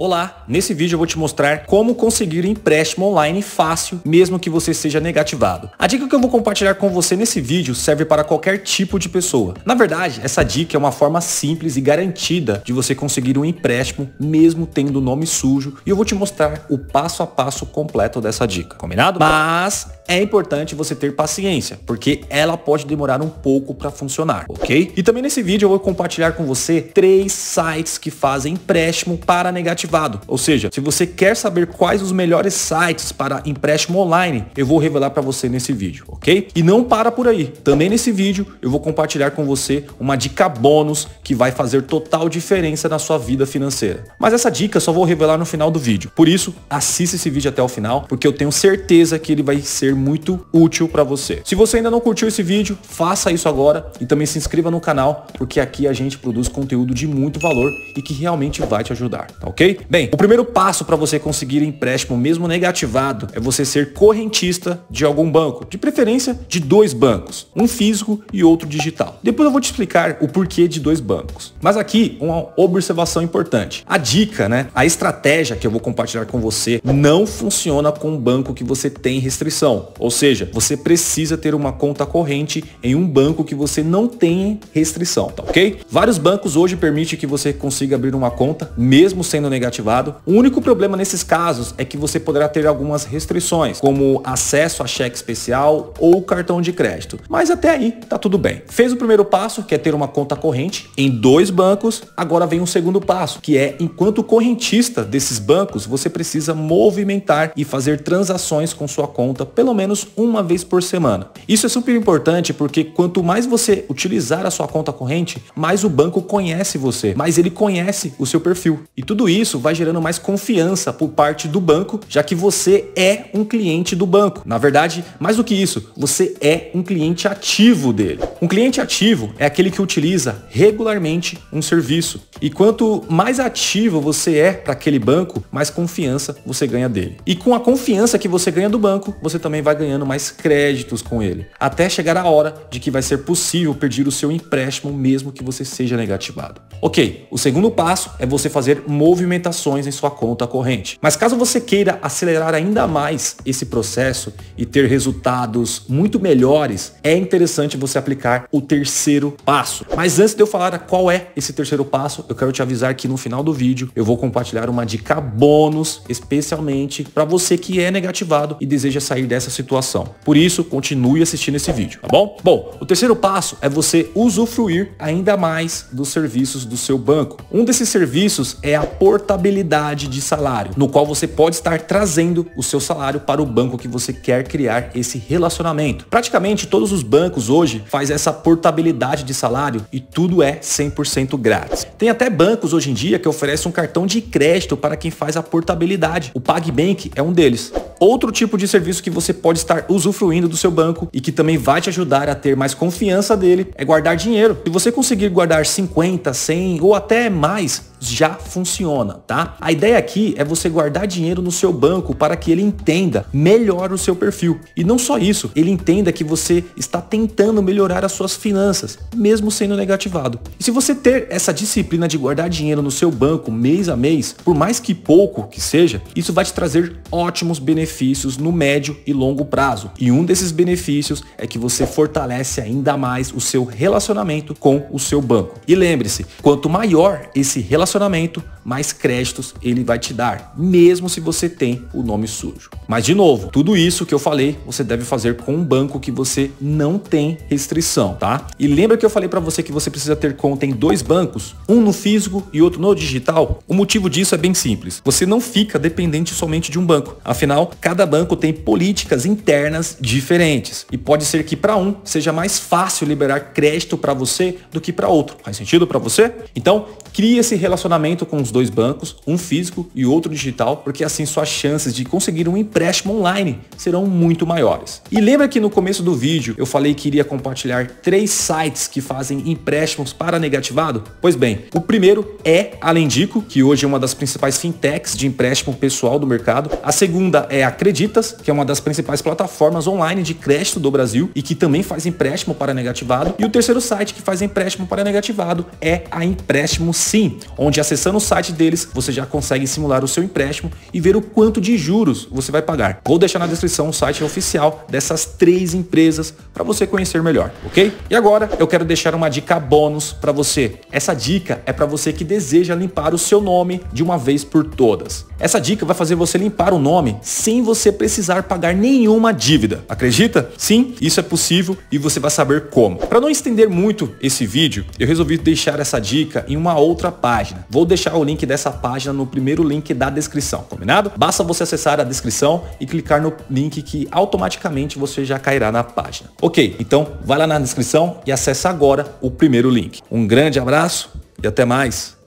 Olá, nesse vídeo eu vou te mostrar como conseguir empréstimo online fácil, mesmo que você seja negativado. A dica que eu vou compartilhar com você nesse vídeo serve para qualquer tipo de pessoa. Na verdade, essa dica é uma forma simples e garantida de você conseguir um empréstimo, mesmo tendo nome sujo, e eu vou te mostrar o passo a passo completo dessa dica, combinado? Mas é importante você ter paciência, porque ela pode demorar um pouco para funcionar, ok? E também nesse vídeo eu vou compartilhar com você três sites que fazem empréstimo para negativado. Ou seja, se você quer saber quais os melhores sites para empréstimo online, eu vou revelar para você nesse vídeo, ok? E não para por aí. Também nesse vídeo eu vou compartilhar com você uma dica bônus que vai fazer total diferença na sua vida financeira. Mas essa dica eu só vou revelar no final do vídeo. Por isso, assista esse vídeo até o final, porque eu tenho certeza que ele vai ser muito útil para você. Se você ainda não curtiu esse vídeo, faça isso agora e também se inscreva no canal, porque aqui a gente produz conteúdo de muito valor e que realmente vai te ajudar, tá ok? Bem, o primeiro passo para você conseguir empréstimo mesmo negativado é você ser correntista de algum banco, de preferência de dois bancos, um físico e outro digital. Depois eu vou te explicar o porquê de dois bancos. Mas aqui uma observação importante. A dica, né? A estratégia que eu vou compartilhar com você não funciona com o banco que você tem restrição ou seja, você precisa ter uma conta corrente em um banco que você não tenha restrição, tá ok? Vários bancos hoje permitem que você consiga abrir uma conta, mesmo sendo negativado. O único problema nesses casos é que você poderá ter algumas restrições, como acesso a cheque especial ou cartão de crédito. Mas até aí, tá tudo bem. Fez o primeiro passo, que é ter uma conta corrente em dois bancos, agora vem um segundo passo, que é enquanto correntista desses bancos, você precisa movimentar e fazer transações com sua conta pelo pelo menos uma vez por semana. Isso é super importante porque quanto mais você utilizar a sua conta corrente, mais o banco conhece você, mais ele conhece o seu perfil. E tudo isso vai gerando mais confiança por parte do banco, já que você é um cliente do banco. Na verdade, mais do que isso, você é um cliente ativo dele. Um cliente ativo é aquele que utiliza regularmente um serviço. E quanto mais ativo você é para aquele banco, mais confiança você ganha dele. E com a confiança que você ganha do banco, você também também vai ganhando mais créditos com ele, até chegar a hora de que vai ser possível pedir o seu empréstimo mesmo que você seja negativado. Ok, o segundo passo é você fazer movimentações em sua conta corrente. Mas caso você queira acelerar ainda mais esse processo e ter resultados muito melhores, é interessante você aplicar o terceiro passo. Mas antes de eu falar qual é esse terceiro passo, eu quero te avisar que no final do vídeo eu vou compartilhar uma dica bônus, especialmente para você que é negativado e deseja sair dessa essa situação. Por isso, continue assistindo esse vídeo, tá bom? Bom, o terceiro passo é você usufruir ainda mais dos serviços do seu banco. Um desses serviços é a portabilidade de salário, no qual você pode estar trazendo o seu salário para o banco que você quer criar esse relacionamento. Praticamente todos os bancos hoje faz essa portabilidade de salário e tudo é 100% grátis. Tem até bancos hoje em dia que oferecem um cartão de crédito para quem faz a portabilidade. O PagBank é um deles. Outro tipo de serviço que você pode estar usufruindo do seu banco e que também vai te ajudar a ter mais confiança dele é guardar dinheiro. Se você conseguir guardar 50, 100 ou até mais já funciona, tá? A ideia aqui é você guardar dinheiro no seu banco para que ele entenda melhor o seu perfil. E não só isso, ele entenda que você está tentando melhorar as suas finanças, mesmo sendo negativado. E se você ter essa disciplina de guardar dinheiro no seu banco mês a mês, por mais que pouco que seja, isso vai te trazer ótimos benefícios no médio e longo prazo. E um desses benefícios é que você fortalece ainda mais o seu relacionamento com o seu banco. E lembre-se, quanto maior esse relacionamento relacionamento mais créditos ele vai te dar, mesmo se você tem o nome sujo. Mas de novo, tudo isso que eu falei, você deve fazer com um banco que você não tem restrição, tá? E lembra que eu falei para você que você precisa ter conta em dois bancos, um no físico e outro no digital? O motivo disso é bem simples. Você não fica dependente somente de um banco. Afinal, cada banco tem políticas internas diferentes e pode ser que para um seja mais fácil liberar crédito para você do que para outro. Faz sentido para você? Então, cria esse relacionamento com os dois dois bancos, um físico e outro digital, porque assim suas chances de conseguir um empréstimo online serão muito maiores. E lembra que no começo do vídeo eu falei que iria compartilhar três sites que fazem empréstimos para negativado? Pois bem, o primeiro é a Lendico, que hoje é uma das principais fintechs de empréstimo pessoal do mercado. A segunda é a Creditas, que é uma das principais plataformas online de crédito do Brasil e que também faz empréstimo para negativado. E o terceiro site que faz empréstimo para negativado é a Empréstimo Sim, onde acessando o site site deles você já consegue simular o seu empréstimo e ver o quanto de juros você vai pagar. Vou deixar na descrição o site oficial dessas três empresas para você conhecer melhor, ok? E agora eu quero deixar uma dica bônus para você. Essa dica é para você que deseja limpar o seu nome de uma vez por todas. Essa dica vai fazer você limpar o nome sem você precisar pagar nenhuma dívida. Acredita? Sim, isso é possível e você vai saber como. Para não estender muito esse vídeo, eu resolvi deixar essa dica em uma outra página. Vou deixar o link link dessa página no primeiro link da descrição, combinado? Basta você acessar a descrição e clicar no link que automaticamente você já cairá na página. Ok, então vai lá na descrição e acessa agora o primeiro link. Um grande abraço e até mais!